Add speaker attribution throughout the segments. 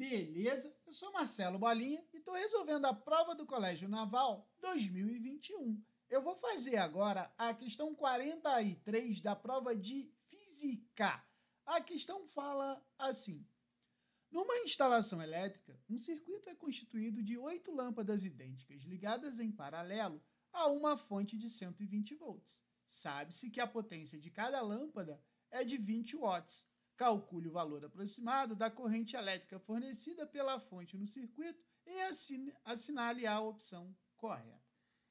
Speaker 1: Beleza? Eu sou Marcelo Bolinha e estou resolvendo a prova do Colégio Naval 2021. Eu vou fazer agora a questão 43 da prova de Física. A questão fala assim: Numa instalação elétrica, um circuito é constituído de oito lâmpadas idênticas ligadas em paralelo a uma fonte de 120 volts. Sabe-se que a potência de cada lâmpada é de 20 watts. Calcule o valor aproximado da corrente elétrica fornecida pela fonte no circuito e assine, assinale a opção correta.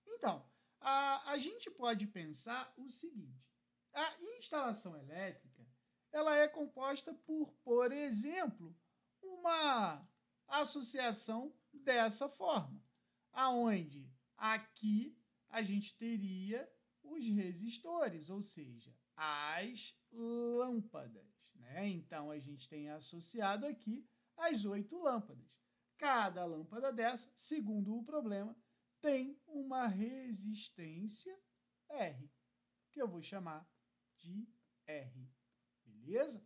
Speaker 1: Então, a, a gente pode pensar o seguinte: a instalação elétrica ela é composta por, por exemplo, uma associação dessa forma, aonde aqui a gente teria os resistores, ou seja, as lâmpadas. Né? Então a gente tem associado aqui as oito lâmpadas. Cada lâmpada dessa, segundo o problema, tem uma resistência R, que eu vou chamar de R. Beleza?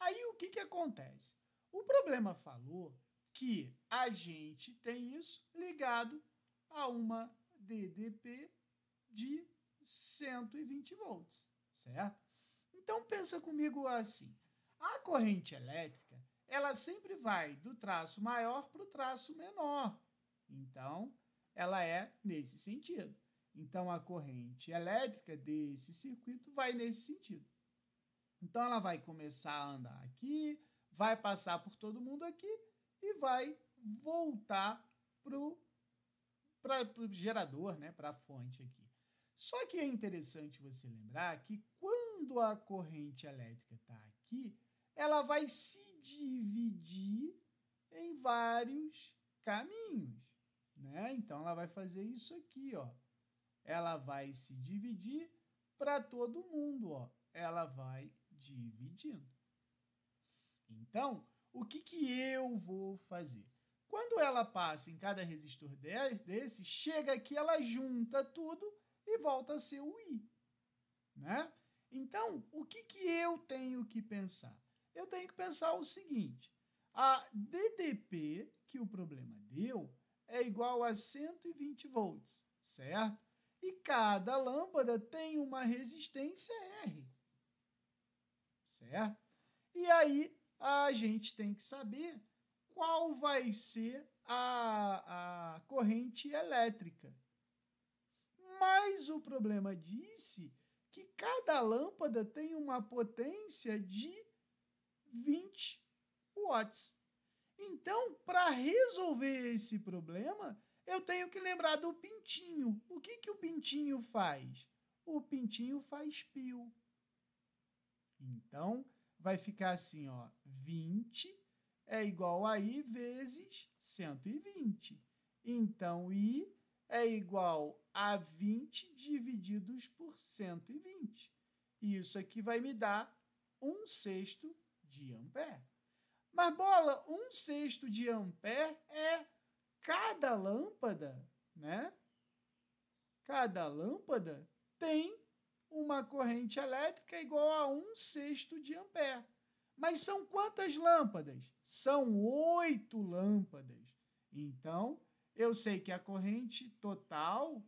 Speaker 1: Aí o que, que acontece? O problema falou que a gente tem isso ligado a uma DDP de 120 volts, certo? Então pensa comigo assim, a corrente elétrica, ela sempre vai do traço maior para o traço menor. Então, ela é nesse sentido. Então, a corrente elétrica desse circuito vai nesse sentido. Então, ela vai começar a andar aqui, vai passar por todo mundo aqui e vai voltar para o gerador, né, para a fonte aqui. Só que é interessante você lembrar que quando a corrente elétrica está aqui, ela vai se dividir em vários caminhos, né? Então ela vai fazer isso aqui, ó. Ela vai se dividir para todo mundo, ó. Ela vai dividindo. Então, o que que eu vou fazer? Quando ela passa em cada resistor desse, chega aqui, ela junta tudo e volta a ser o I, né? Então, o que que eu tenho que pensar? eu tenho que pensar o seguinte: a DDP que o problema deu é igual a 120 volts, certo? E cada lâmpada tem uma resistência R, certo? E aí a gente tem que saber qual vai ser a, a corrente elétrica. Mas o problema disse que cada lâmpada tem uma potência de 20 watts. Então, para resolver esse problema, eu tenho que lembrar do pintinho. O que, que o pintinho faz? O pintinho faz pio. Então, vai ficar assim, ó, 20 é igual a i vezes 120. Então, i é igual a 20 divididos por 120. E isso aqui vai me dar 1 sexto de ampere. Mas, bola, um sexto de ampere é cada lâmpada, né? Cada lâmpada tem uma corrente elétrica igual a um sexto de ampere. Mas são quantas lâmpadas? São oito lâmpadas. Então, eu sei que a corrente total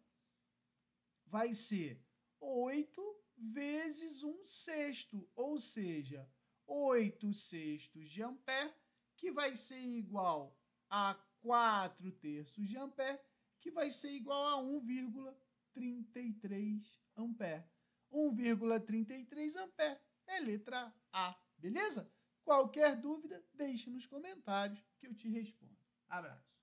Speaker 1: vai ser 8 vezes um sexto, ou seja, 8 sextos de ampere, que vai ser igual a 4 terços de ampere, que vai ser igual a 1,33 ampere. 1,33 ampere é letra A, beleza? Qualquer dúvida, deixe nos comentários que eu te respondo. Abraço.